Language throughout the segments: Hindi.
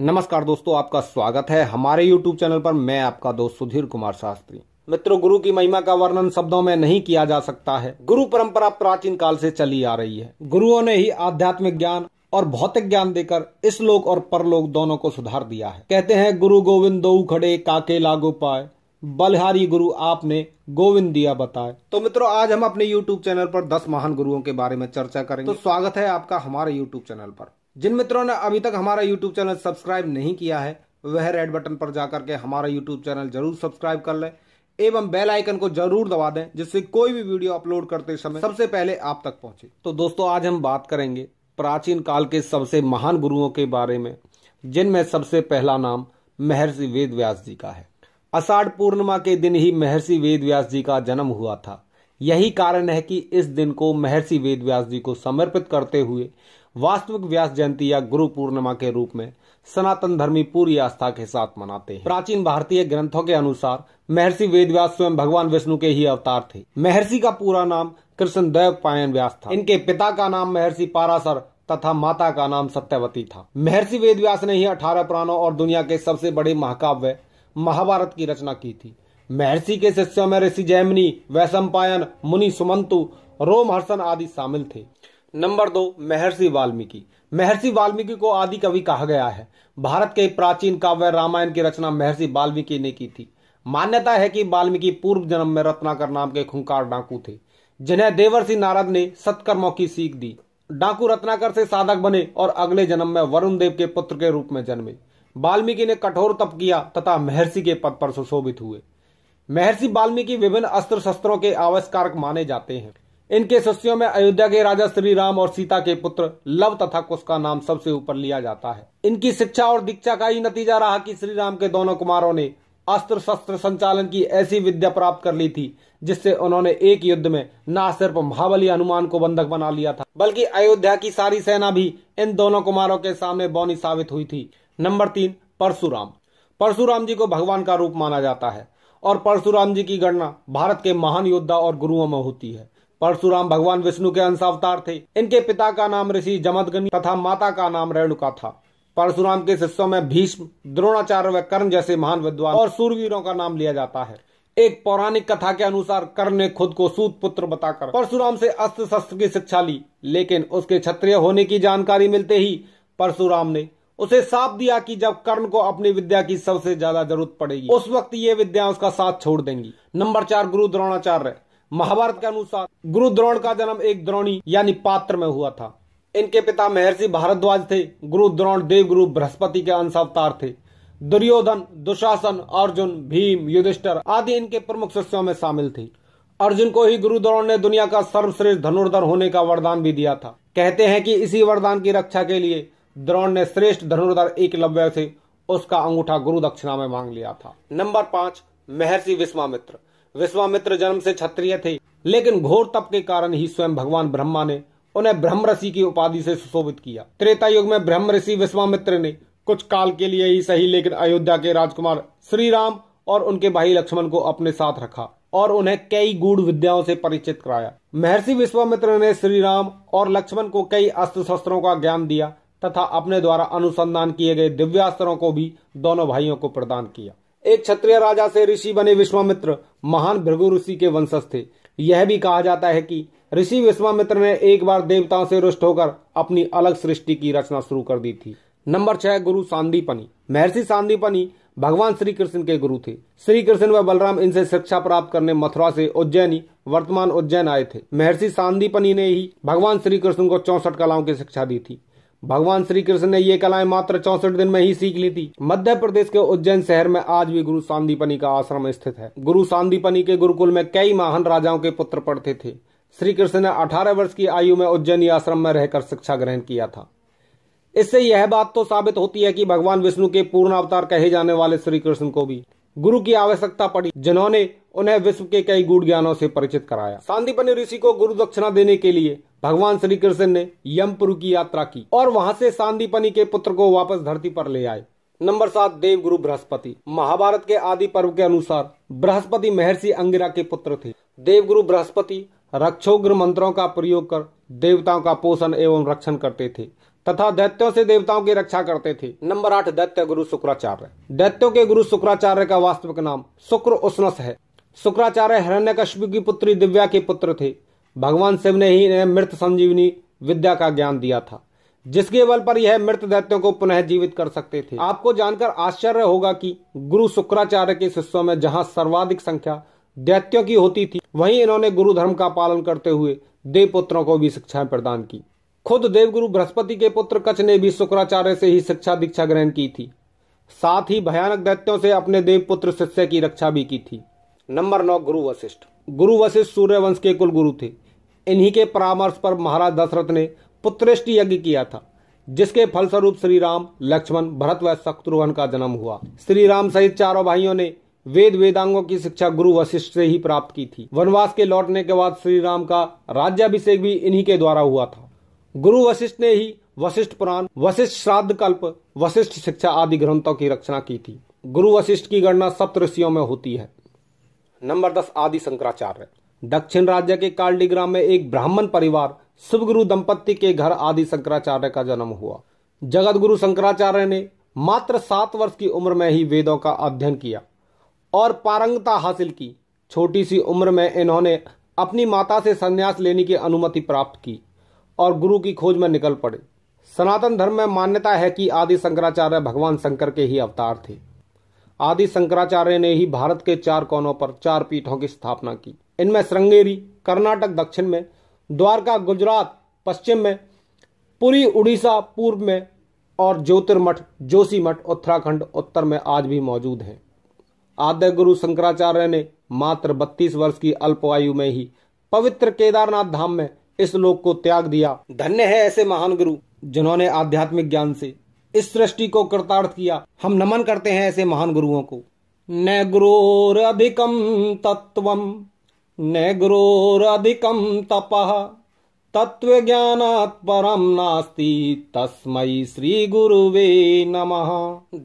नमस्कार दोस्तों आपका स्वागत है हमारे यूट्यूब चैनल पर मैं आपका दोस्त सुधीर कुमार शास्त्री मित्रों गुरु की महिमा का वर्णन शब्दों में नहीं किया जा सकता है गुरु परंपरा प्राचीन काल से चली आ रही है गुरुओं ने ही आध्यात्मिक ज्ञान और भौतिक ज्ञान देकर इस लोक और परलोक दोनों को सुधार दिया है कहते हैं गुरु गोविंद दो खड़े काके लागो पाए बलहारी गुरु आपने गोविंद दिया बताए तो मित्रों आज हम अपने YouTube चैनल पर 10 महान गुरुओं के बारे में चर्चा करेंगे तो स्वागत है आपका हमारे YouTube चैनल पर जिन मित्रों ने अभी तक हमारा यूट्यूब चैनल सब्सक्राइब नहीं किया है वह रेड बटन पर जाकर के हमारा यूट्यूब चैनल जरूर सब्सक्राइब कर लें एवं बेल आइकन को जरूर दबा दें जिससे कोई भी वीडियो अपलोड करते समय सबसे पहले आप तक पहुंचे तो दोस्तों आज हम बात करेंगे प्राचीन काल के सबसे महान गुरुओं के बारे में जिनमें सबसे पहला नाम महर्षि वेद जी का है अषाढ़ पूर्णिमा के दिन ही महर्षि वेद जी का जन्म हुआ था यही कारण है कि इस दिन को महर्षि वेद जी को समर्पित करते हुए वास्तविक व्यास जयंती या गुरु पूर्णिमा के रूप में सनातन धर्मी पूरी आस्था के साथ मनाते हैं प्राचीन भारतीय ग्रंथों के अनुसार महर्षि वेदव्यास स्वयं भगवान विष्णु के ही अवतार थे महर्षि का पूरा नाम कृष्ण देव पायन व्यास था इनके पिता का नाम महर्षि पारासर तथा माता का नाम सत्यवती था महर्षि वेदव्यास ने ही अठारह प्राणों और दुनिया के सबसे बड़े महाकाव्य महाभारत की रचना की थी महर्षि के शिष्यों में ऋषि जैमिनी वैशम मुनि सुमंतु हर्षन आदि शामिल थे नंबर दो महर्षि वाल्मीकि महर्षि वाल्मीकि को आदि कवि कहा गया है भारत के प्राचीन काव्य रामायण की रचना महर्षि वाल्मीकि ने की थी मान्यता है कि वाल्मीकि पूर्व जन्म में रत्नाकर नाम के खुंकार डाकू थे जिन्हें देवर्षि नारद ने सत्कर्मों की सीख दी डाकू रत्नाकर से साधक बने और अगले जन्म में वरुण देव के पुत्र के रूप में जन्मे वाल्मीकि ने कठोर तप किया तथा महर्षि के पद पर सुशोभित हुए महर्षि वाल्मीकि विभिन्न अस्त्र शस्त्रों के आविष्कारक माने जाते हैं इनके शिष्यों में अयोध्या के राजा श्री राम और सीता के पुत्र लव तथा कुश का नाम सबसे ऊपर लिया जाता है इनकी शिक्षा और दीक्षा का ही नतीजा रहा कि श्री राम के दोनों कुमारों ने अस्त्र शस्त्र संचालन की ऐसी विद्या प्राप्त कर ली थी जिससे उन्होंने एक युद्ध में न सिर्फ महाबली हनुमान को बंधक बना लिया था बल्कि अयोध्या की सारी सेना भी इन दोनों कुमारों के सामने बौनी साबित हुई थी नंबर तीन परशुराम परशुराम जी को भगवान का रूप माना जाता है और परशुराम जी की गणना भारत के महान योद्धा और गुरुओं में होती है परशुराम भगवान विष्णु के अंश अवतार थे इनके पिता का नाम ऋषि जमदगनी तथा माता का नाम रेणुका था परशुराम के शिष्यों में भीष्म द्रोणाचार्य व कर्ण जैसे महान विद्वान और सूरवीरों का नाम लिया जाता है एक पौराणिक कथा के अनुसार कर्ण ने खुद को सूत पुत्र बताकर परशुराम से अस्त्र शस्त्र की शिक्षा ली लेकिन उसके क्षत्रिय होने की जानकारी मिलते ही परशुराम ने उसे साफ दिया कि जब कर्ण को अपनी विद्या की सबसे ज्यादा जरूरत पड़ेगी उस वक्त ये विद्या उसका साथ छोड़ देंगी नंबर चार गुरु द्रोणाचार्य महाभारत के अनुसार गुरु द्रोण का जन्म एक द्रोणी यानी पात्र में हुआ था इनके पिता महर्षि भारद्वाज थे गुरु द्रोण देव गुरु बृहस्पति के अंश अवतार थे दुर्योधन दुशासन अर्जुन भीम युधिष्ठर आदि इनके प्रमुख शिष्यों में शामिल थे अर्जुन को ही गुरु द्रोण ने दुनिया का सर्वश्रेष्ठ धनुर्धर होने का वरदान भी दिया था कहते हैं कि इसी वरदान की रक्षा के लिए द्रोण ने श्रेष्ठ धनुर्धर लव्य से उसका अंगूठा गुरु दक्षिणा में मांग लिया था नंबर पांच महर्षि विश्वामित्र विश्वामित्र जन्म से क्षत्रिय थे लेकिन घोर तप के कारण ही स्वयं भगवान ब्रह्मा ने उन्हें ब्रह्म ऋषि की उपाधि से सुशोभित किया त्रेता युग में ब्रह्म ऋषि विश्वामित्र ने कुछ काल के लिए ही सही लेकिन अयोध्या के राजकुमार श्री राम और उनके भाई लक्ष्मण को अपने साथ रखा और उन्हें कई गुड़ विद्याओं से परिचित कराया महर्षि विश्वामित्र ने श्री राम और लक्ष्मण को कई अस्त्र शस्त्रों का ज्ञान दिया तथा अपने द्वारा अनुसंधान किए गए दिव्यास्त्रों को भी दोनों भाइयों को प्रदान किया एक क्षत्रिय राजा से ऋषि बने विश्वामित्र महान भृगु ऋषि के वंशज थे यह भी कहा जाता है कि ऋषि विश्वामित्र ने एक बार देवताओं से रुष्ट होकर अपनी अलग सृष्टि की रचना शुरू कर दी थी नंबर छह गुरु सांदीपनी महर्षि सांदीपनी भगवान श्री कृष्ण के गुरु थे श्री कृष्ण व बलराम इनसे शिक्षा प्राप्त करने मथुरा से उज्जैनी वर्तमान उज्जैन आए थे महर्षि सांदीपनी ने ही भगवान श्री कृष्ण को चौसठ कलाओं की शिक्षा दी थी भगवान श्री कृष्ण ने ये कलाएं मात्र चौसठ दिन में ही सीख ली थी मध्य प्रदेश के उज्जैन शहर में आज भी गुरु सांदीपनी का आश्रम स्थित है गुरु शांतिपनी के गुरुकुल में कई महान राजाओं के पुत्र पढ़ते थे श्री कृष्ण ने 18 वर्ष की आयु में उज्जैनी आश्रम में रहकर शिक्षा ग्रहण किया था इससे यह बात तो साबित होती है कि भगवान विष्णु के पूर्ण अवतार कहे जाने वाले श्री कृष्ण को भी गुरु की आवश्यकता पड़ी जिन्होंने उन्हें विश्व के कई गुण ज्ञानों से परिचित कराया शांतिपन ऋषि को गुरु दक्षिणा देने के लिए भगवान श्री कृष्ण ने यमपुर की यात्रा की और वहां से शांतिपनी के पुत्र को वापस धरती पर ले आए नंबर सात देव गुरु बृहस्पति महाभारत के आदि पर्व के अनुसार बृहस्पति महर्षि अंगिरा के पुत्र थे देव गुरु बृहस्पति रक्षोग्र मंत्रों का प्रयोग कर देवताओं का पोषण एवं रक्षण करते थे तथा दैत्यों से देवताओं की रक्षा करते थे नंबर आठ दैत्य गुरु शुक्राचार्य दैत्यों के गुरु शुक्राचार्य का वास्तविक नाम शुक्र उष्णस है शुक्राचार्य हिरण्यकश्यप की पुत्री दिव्या के पुत्र थे भगवान शिव ने ही इन्हें मृत संजीवनी विद्या का ज्ञान दिया था जिसके बल पर यह मृत दैत्यों को पुनः जीवित कर सकते थे आपको जानकर आश्चर्य होगा कि गुरु शुक्राचार्य के शिष्यों में जहां सर्वाधिक संख्या दैत्यों की होती थी वहीं इन्होंने गुरु धर्म का पालन करते हुए देव पुत्रों को भी शिक्षाएं प्रदान की खुद देवगुरु बृहस्पति के पुत्र कच्छ ने भी शुक्राचार्य से ही शिक्षा दीक्षा ग्रहण की थी साथ ही भयानक दैत्यों से अपने देव पुत्र शिष्य की रक्षा भी की थी नंबर नौ गुरु वशिष्ठ गुरु वशिष्ठ सूर्य वंश के कुल गुरु थे इन्हीं के परामर्श पर महाराज दशरथ ने पुत्रेष्टि यज्ञ किया था जिसके फलस्वरूप श्री राम लक्ष्मण भरत व शत्रुघ्न का जन्म हुआ श्री राम सहित चारों भाइयों ने वेद वेदांगों की शिक्षा गुरु वशिष्ठ से ही प्राप्त की थी वनवास के लौटने के बाद श्री राम का राज्याभिषेक भी इन्हीं के द्वारा हुआ था गुरु वशिष्ठ ने ही वशिष्ठ पुराण वशिष्ठ श्राद्ध कल्प वशिष्ठ शिक्षा आदि ग्रंथों की रचना की थी गुरु वशिष्ठ की गणना सप्त ऋषियों में होती है नंबर दस आदि शंकराचार्य दक्षिण राज्य के काल्डी ग्राम में एक ब्राह्मण परिवार शिवगुरु दंपत्ति के घर आदि शंकराचार्य का जन्म हुआ जगत गुरु शंकराचार्य ने मात्र सात वर्ष की उम्र में ही वेदों का अध्ययन किया और पारंगता हासिल की छोटी सी उम्र में इन्होंने अपनी माता से संन्यास लेने की अनुमति प्राप्त की और गुरु की खोज में निकल पड़े सनातन धर्म में मान्यता है कि आदि शंकराचार्य भगवान शंकर के ही अवतार थे आदि शंकराचार्य ने ही भारत के चार कोनों पर चार पीठों की स्थापना की इनमें श्रृंगेरी कर्नाटक दक्षिण में द्वारका गुजरात पश्चिम में पुरी उड़ीसा पूर्व में और ज्योतिर्मठ जोशीमठ उत्तराखंड उत्तर में आज भी मौजूद हैं आद्य गुरु शंकराचार्य ने मात्र 32 वर्ष की अल्प आयु में ही पवित्र केदारनाथ धाम में इस लोक को त्याग दिया धन्य है ऐसे महान गुरु जिन्होंने आध्यात्मिक ज्ञान से इस सृष्टि को कृतार्थ किया हम नमन करते हैं ऐसे महान गुरुओं को न गुरोर अधिकम तत्व न गुरोर अधिकम तप तत्व ज्ञान परम नास्ति तस्मय श्री गुरुवे नमः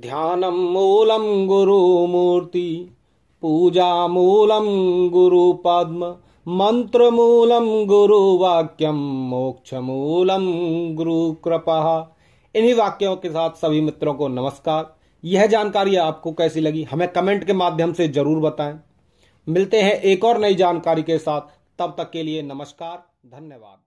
ध्यानम मूलम गुरु मूर्ति पूजा मूलम गुरु पद्म मंत्र मूलम गुरु वाक्यम मोक्ष मूलम गुरु कृपा इन्हीं वाक्यों के साथ सभी मित्रों को नमस्कार यह जानकारी आपको कैसी लगी हमें कमेंट के माध्यम से जरूर बताएं मिलते हैं एक और नई जानकारी के साथ तब तक के लिए नमस्कार धन्यवाद